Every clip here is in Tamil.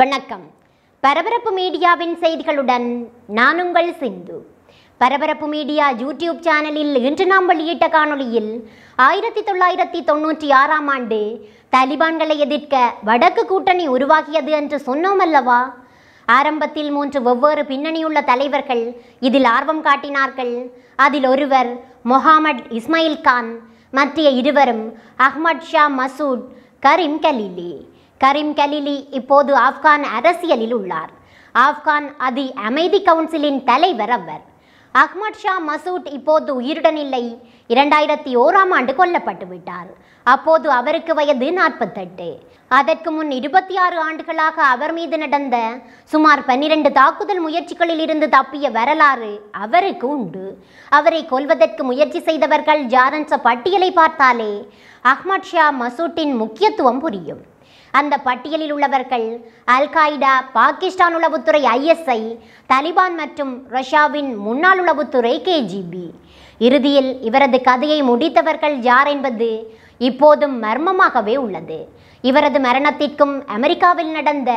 வணக்கம் பரபரப்பு மீடியாவின் செய்திகளுடன் நான் உங்கள் சிந்து பரபரப்பு மீடியா யூடியூப் சேனலில் இன்று நாம் வெளியிட்ட காணொளியில் ஆயிரத்தி தொள்ளாயிரத்தி தொண்ணூற்றி ஆறாம் ஆண்டு தாலிபான்களை எதிர்க்க வடக்கு கூட்டணி உருவாகியது என்று சொன்னோம் அல்லவா ஆரம்பத்தில் மூன்று வெவ்வேறு பின்னணியுள்ள தலைவர்கள் இதில் ஆர்வம் காட்டினார்கள் அதில் ஒருவர் மொஹமட் இஸ்மாயில் கான் மற்ற இருவரும் அஹ்மத் ஷா மசூத் கரீம் கலீலி கரீம் கலிலி இப்போது ஆப்கான் அரசியலில் உள்ளார் ஆப்கான் அதி அமைதி கவுன்சிலின் தலைவர் அவர் அஹ்மத் ஷா மசூத் இப்போது உயிருடன் இல்லை இரண்டாயிரத்தி ஓராம் ஆண்டு கொல்லப்பட்டு விட்டார் அப்போது அவருக்கு வயது நாற்பத்தெட்டு அதற்கு முன் இருபத்தி ஆறு ஆண்டுகளாக அவர் மீது நடந்த சுமார் பன்னிரண்டு தாக்குதல் முயற்சிகளில் இருந்து தப்பிய வரலாறு அவருக்கு உண்டு அவரை கொல்வதற்கு முயற்சி செய்தவர்கள் ஜாரன்ச பட்டியலை பார்த்தாலே அஹ்மத் ஷா மசூட்டின் முக்கியத்துவம் புரியும் அந்த பட்டியலில் உள்ளவர்கள் அல்காய்டா பாகிஸ்தான் உளவுத்துறை ஐஎஸ்ஐ தலிபான் மற்றும் ரஷ்யாவின் முன்னாள் உளவுத்துறை கேஜிபி இறுதியில் இவரது கதையை முடித்தவர்கள் யார் என்பது இப்போதும் மர்மமாகவே உள்ளது இவரது மரணத்திற்கும் அமெரிக்காவில் நடந்த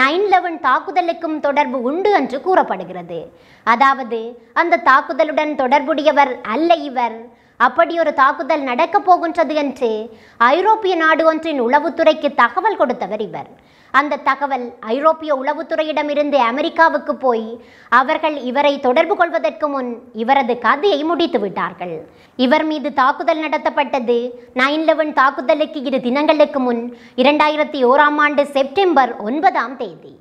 நைன் லெவன் தாக்குதலுக்கும் தொடர்பு உண்டு என்று கூறப்படுகிறது அதாவது அந்த தாக்குதலுடன் தொடர்புடையவர் அல்ல இவர் அப்படி ஒரு தாக்குதல் நடக்கப் போகின்றது என்று ஐரோப்பிய நாடு ஒன்றின் உளவுத்துறைக்கு தகவல் கொடுத்தவர் இவர் அந்த தகவல் ஐரோப்பிய உளவுத்துறையிடமிருந்து அமெரிக்காவுக்கு போய் அவர்கள் இவரை தொடர்பு கொள்வதற்கு முன் இவரது கதையை முடித்து விட்டார்கள் இவர் மீது தாக்குதல் நடத்தப்பட்டது நைன் லெவன் தாக்குதலுக்கு இரு தினங்களுக்கு முன் இரண்டாயிரத்தி ஓராம் ஆண்டு செப்டம்பர் ஒன்பதாம் தேதி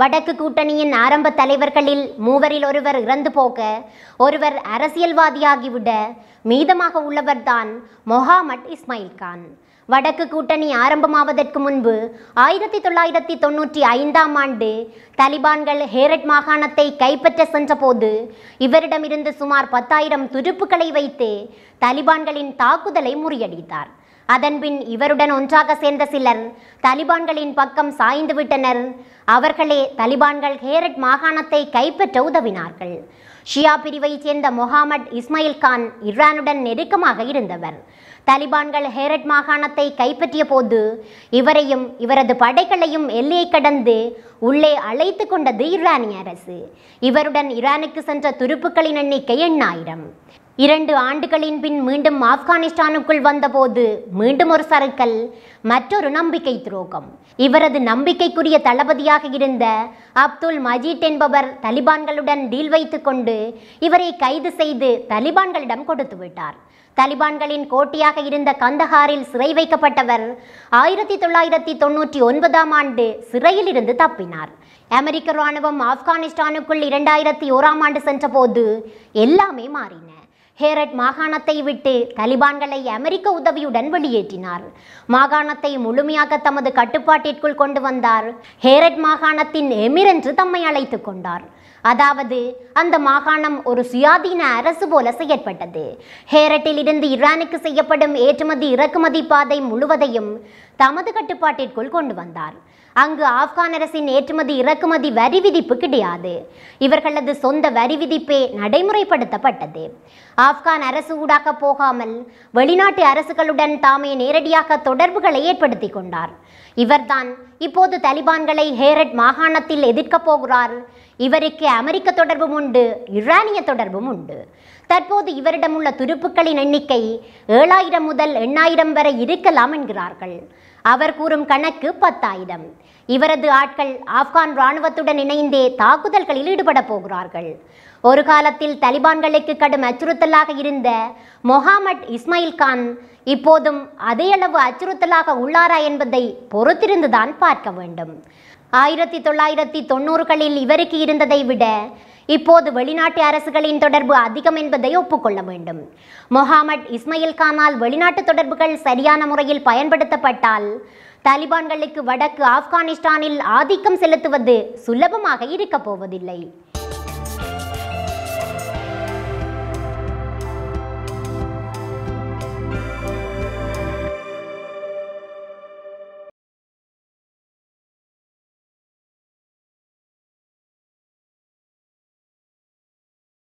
வடக்கு கூட்டணியின் ஆரம்ப தலைவர்களில் மூவரில் ஒருவர் இறந்து போக ஒருவர் அரசியல்வாதியாகிவிட மீதமாக உள்ளவர்தான் மொஹாமட் இஸ்மாயில் கான் வடக்கு கூட்டணி ஆரம்பமாவதற்கு முன்பு ஆயிரத்தி தொள்ளாயிரத்தி தொன்னூற்றி ஐந்தாம் ஆண்டு தலிபான்கள் ஹேரட் மாகாணத்தை கைப்பற்ற சென்றபோது இவரிடமிருந்து சுமார் பத்தாயிரம் துருப்புக்களை வைத்து தலிபான்களின் தாக்குதலை முறியடித்தார் அதன்பின் இவருடன் ஒன்றாக சேர்ந்த சிலர் தலிபான்களின் பக்கம் சாய்ந்து விட்டனர் அவர்களே தலிபான்கள் ஹேரட் மாகாணத்தை கைப்பற்ற உதவினார்கள் ஷியா பிரிவைச் சேர்ந்த முகாமட் இஸ்மாயில் கான் இரானுடன் நெருக்கமாக இருந்தவர் தலிபான்கள் ஹேரட் மாகாணத்தை கைப்பற்றிய போது இவரையும் இவரது படைகளையும் எல்லையை கடந்து உள்ளே அழைத்து கொண்டது இரானிய அரசு இவருடன் ஈரானுக்கு சென்ற துருப்புக்களின் எண்ணிக்கை எண்ணாயிரம் இரண்டு ஆண்டுகளின் பின் மீண்டும் ஆப்கானிஸ்தானுக்குள் வந்தபோது மீண்டும் ஒரு சறுக்கல் மற்றொரு நம்பிக்கை துரோகம் இவரது நம்பிக்கைக்குரிய தளபதியாக இருந்த அப்துல் மஜீத் என்பவர் தலிபான்களுடன் டீல் வைத்துக்கொண்டு இவரை கைது செய்து தலிபான்களிடம் கொடுத்து விட்டார் தலிபான்களின் கோட்டையாக இருந்த கந்தஹாரில் சிறை வைக்கப்பட்டவர் ஆயிரத்தி தொள்ளாயிரத்தி தொன்னூற்றி ஒன்பதாம் ஆண்டு சிறையில் இருந்து தப்பினார் அமெரிக்க ராணுவம் ஆப்கானிஸ்தானுக்குள் இரண்டாயிரத்தி ஓராம் ஆண்டு சென்றபோது எல்லாமே மாறின ஹேரட் மாகாணத்தை விட்டு தலிபான்களை அமெரிக்க உதவியுடன் வெளியேற்றினார் மாகாணத்தை முழுமையாக தமது கட்டுப்பாட்டிற்குள் கொண்டு வந்தார் ஹேரட் மாகாணத்தின் எமிர் என்று தம்மை அழைத்து கொண்டார் அதாவது அந்த மாகாணம் ஒரு சுயாதீன அரசு போல செயற்பட்டது ஹேரட்டில் இருந்து ஈரானுக்கு செய்யப்படும் ஏற்றுமதி இறக்குமதி பாதை முழுவதையும் தமது கட்டுப்பாட்டிற்குள் கொண்டு வந்தார் அங்கு ஆப்கான் அரசின் ஏற்றுமதி இறக்குமதி வரி விதிப்பு கிடையாது இவர்களது சொந்த வரி விதிப்பே நடைமுறைப்படுத்தப்பட்டது ஆப்கான் அரசு ஊடாக போகாமல் வெளிநாட்டு அரசுகளுடன் தாமே நேரடியாக தொடர்புகளை ஏற்படுத்தி கொண்டார் இவர்தான் இப்போது தலிபான்களை ஹேரட் மாகாணத்தில் எதிர்க்கப் போகிறார் இவருக்கு அமெரிக்க தொடர்பும் உண்டு இரானிய தொடர்பும் உண்டு தற்போது இவரிடம் உள்ள துருப்புக்களின் எண்ணிக்கை ஏழாயிரம் முதல் எண்ணாயிரம் வரை இருக்கலாம் என்கிறார்கள் அவர் கூறும் கணக்கு பத்தாயிரம் இவரது ஆட்கள் ஆப்கான் இராணுவத்துடன் இணைந்தே தாக்குதல்களில் ஈடுபட போகிறார்கள் ஒரு காலத்தில் தலிபான்களுக்கு கடும் அச்சுறுத்தலாக இருந்த மொஹாமட் இஸ்மாயில் கான் இப்போதும் அதே அளவு அச்சுறுத்தலாக உள்ளாரா என்பதை பொறுத்திருந்துதான் பார்க்க வேண்டும் ஆயிரத்தி தொள்ளாயிரத்தி தொண்ணூறுகளில் இவருக்கு இருந்ததை விட இப்போது வெளிநாட்டு அரசுகளின் தொடர்பு அதிகம் என்பதை ஒப்புக்கொள்ள வேண்டும் மொஹாமட் இஸ்மையில் கானால் வெளிநாட்டு தொடர்புகள் சரியான முறையில் பயன்படுத்தப்பட்டால் தாலிபான்களுக்கு வடக்கு ஆப்கானிஸ்தானில் ஆதிக்கம் செலுத்துவது சுலபமாக இருக்கப் போவதில்லை